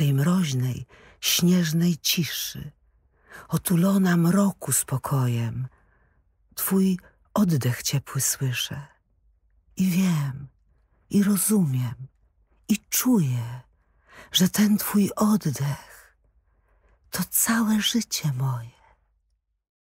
tej mroźnej, śnieżnej ciszy, otulona mroku spokojem, twój oddech ciepły słyszę. I wiem, i rozumiem, i czuję, że ten twój oddech to całe życie moje.